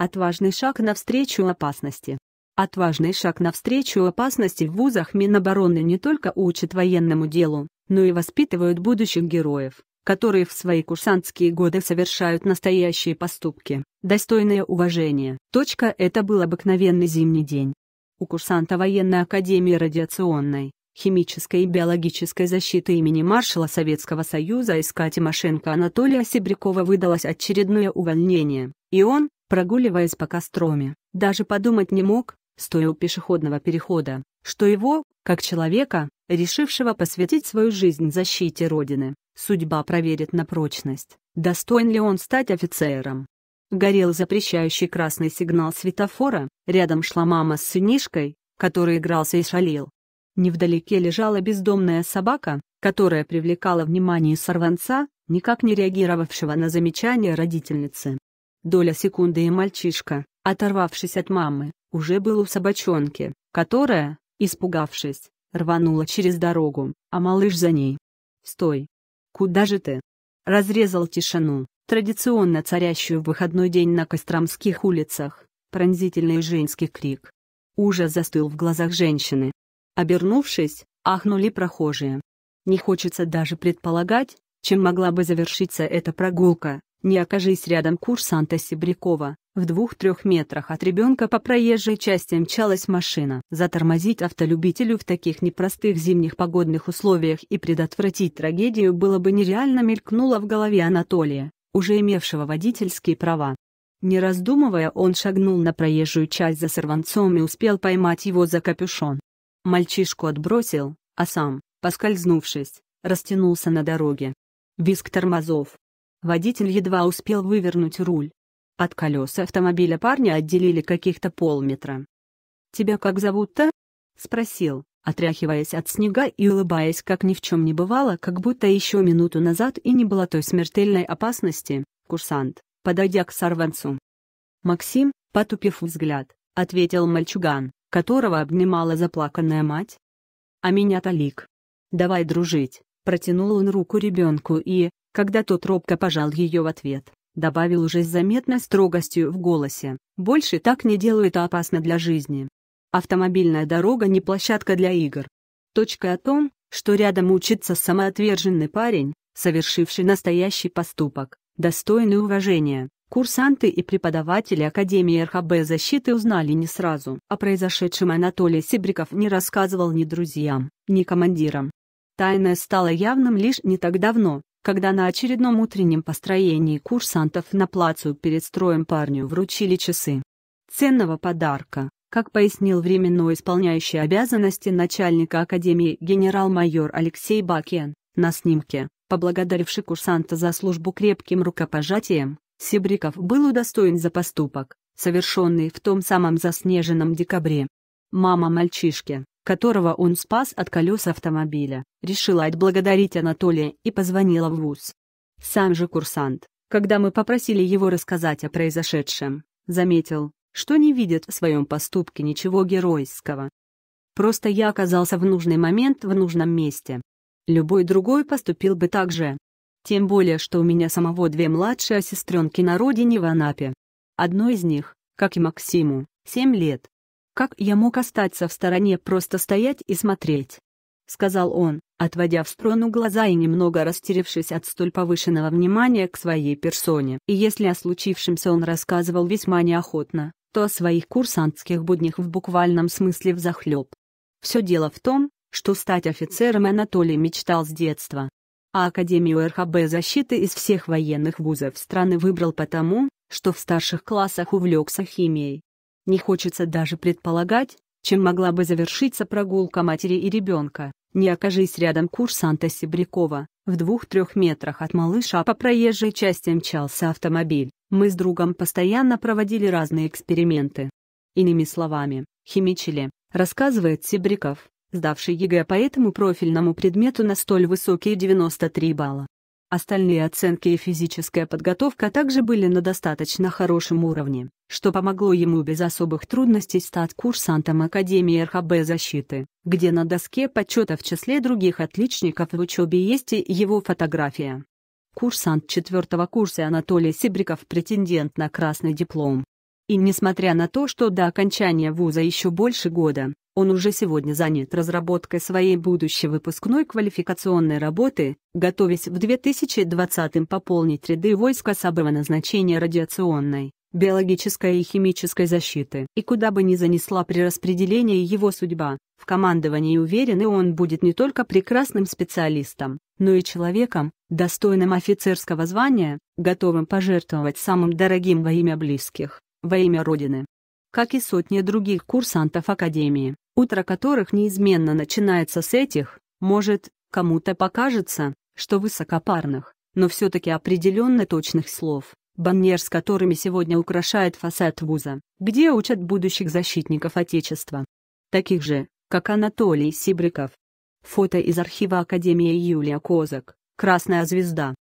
Отважный шаг навстречу опасности. Отважный шаг навстречу опасности в вузах Минобороны не только учат военному делу, но и воспитывают будущих героев, которые в свои курсантские годы совершают настоящие поступки, достойные уважения. Точка это был обыкновенный зимний день. У курсанта военной академии радиационной, химической и биологической защиты имени маршала Советского Союза Искати Машенко Анатолия Себрякова выдалось очередное увольнение, и он, прогуливаясь по Костроме, даже подумать не мог, стоя у пешеходного перехода, что его, как человека, решившего посвятить свою жизнь защите Родины, судьба проверит на прочность, достоин ли он стать офицером. Горел запрещающий красный сигнал светофора, рядом шла мама с сынишкой, который игрался и шалил. Невдалеке лежала бездомная собака, которая привлекала внимание сорванца, никак не реагировавшего на замечания родительницы. Доля секунды и мальчишка, оторвавшись от мамы, уже был у собачонки, которая, испугавшись, рванула через дорогу, а малыш за ней. «Стой! Куда же ты?» Разрезал тишину, традиционно царящую в выходной день на Костромских улицах, пронзительный женский крик. Ужас застыл в глазах женщины. Обернувшись, ахнули прохожие. Не хочется даже предполагать, чем могла бы завершиться эта прогулка, не окажись рядом курсанта Себрякова, в двух-трех метрах от ребенка по проезжей части мчалась машина. Затормозить автолюбителю в таких непростых зимних погодных условиях и предотвратить трагедию было бы нереально мелькнуло в голове Анатолия, уже имевшего водительские права. Не раздумывая, он шагнул на проезжую часть за сорванцом и успел поймать его за капюшон. Мальчишку отбросил, а сам, поскользнувшись, растянулся на дороге. Виск тормозов, Водитель едва успел вывернуть руль. От колеса автомобиля парня отделили каких-то полметра. «Тебя как зовут-то?» — спросил, отряхиваясь от снега и улыбаясь, как ни в чем не бывало, как будто еще минуту назад и не было той смертельной опасности, курсант, подойдя к сорванцу. Максим, потупив взгляд, ответил мальчуган, которого обнимала заплаканная мать. «А меня Талик. Давай дружить», — протянул он руку ребенку и, когда тот робко пожал ее в ответ, добавил уже с заметной строгостью в голосе, «Больше так не делают это а опасно для жизни. Автомобильная дорога не площадка для игр». Точка о том, что рядом учится самоотверженный парень, совершивший настоящий поступок, достойный уважения. Курсанты и преподаватели Академии РХБ защиты узнали не сразу. О произошедшем Анатолий Сибриков не рассказывал ни друзьям, ни командирам. Тайное стало явным лишь не так давно, когда на очередном утреннем построении курсантов на плацу перед строем парню вручили часы. Ценного подарка, как пояснил временно исполняющий обязанности начальника Академии генерал-майор Алексей Бакен, на снимке, поблагодаривший курсанта за службу крепким рукопожатием, Сибриков был удостоен за поступок, совершенный в том самом заснеженном декабре. Мама мальчишки, которого он спас от колес автомобиля, решила отблагодарить Анатолия и позвонила в ВУЗ. Сам же курсант, когда мы попросили его рассказать о произошедшем, заметил, что не видит в своем поступке ничего геройского. Просто я оказался в нужный момент в нужном месте. Любой другой поступил бы так же. Тем более, что у меня самого две младшие сестренки на родине в Анапе. Одной из них, как и Максиму, 7 лет, как я мог остаться в стороне, просто стоять и смотреть? — сказал он, отводя в сторону глаза и немного растерявшись от столь повышенного внимания к своей персоне. И если о случившемся он рассказывал весьма неохотно, то о своих курсантских буднях в буквальном смысле взахлеб. Все дело в том, что стать офицером Анатолий мечтал с детства. А Академию РХБ защиты из всех военных вузов страны выбрал потому, что в старших классах увлекся химией, не хочется даже предполагать, чем могла бы завершиться прогулка матери и ребенка. Не окажись рядом курсанта Себрякова, в двух-трех метрах от малыша по проезжей части мчался автомобиль. Мы с другом постоянно проводили разные эксперименты. Иными словами, химичили, рассказывает Себряков, сдавший ЕГЭ по этому профильному предмету на столь высокие 93 балла. Остальные оценки и физическая подготовка также были на достаточно хорошем уровне, что помогло ему без особых трудностей стать курсантом Академии РХБ защиты, где на доске почета в числе других отличников в учебе есть и его фотография. Курсант четвертого курса Анатолий Сибриков претендент на красный диплом. И несмотря на то, что до окончания вуза еще больше года, он уже сегодня занят разработкой своей будущей выпускной квалификационной работы, готовясь в 2020-м пополнить ряды войска особого назначения радиационной, биологической и химической защиты. И куда бы ни занесла при распределении его судьба, в командовании уверен и он будет не только прекрасным специалистом, но и человеком, достойным офицерского звания, готовым пожертвовать самым дорогим во имя близких, во имя Родины. Как и сотни других курсантов Академии, утро которых неизменно начинается с этих, может, кому-то покажется, что высокопарных, но все-таки определенно точных слов, баннер с которыми сегодня украшает фасад вуза, где учат будущих защитников Отечества. Таких же, как Анатолий Сибриков. Фото из архива Академии Юлия Козак. Красная звезда.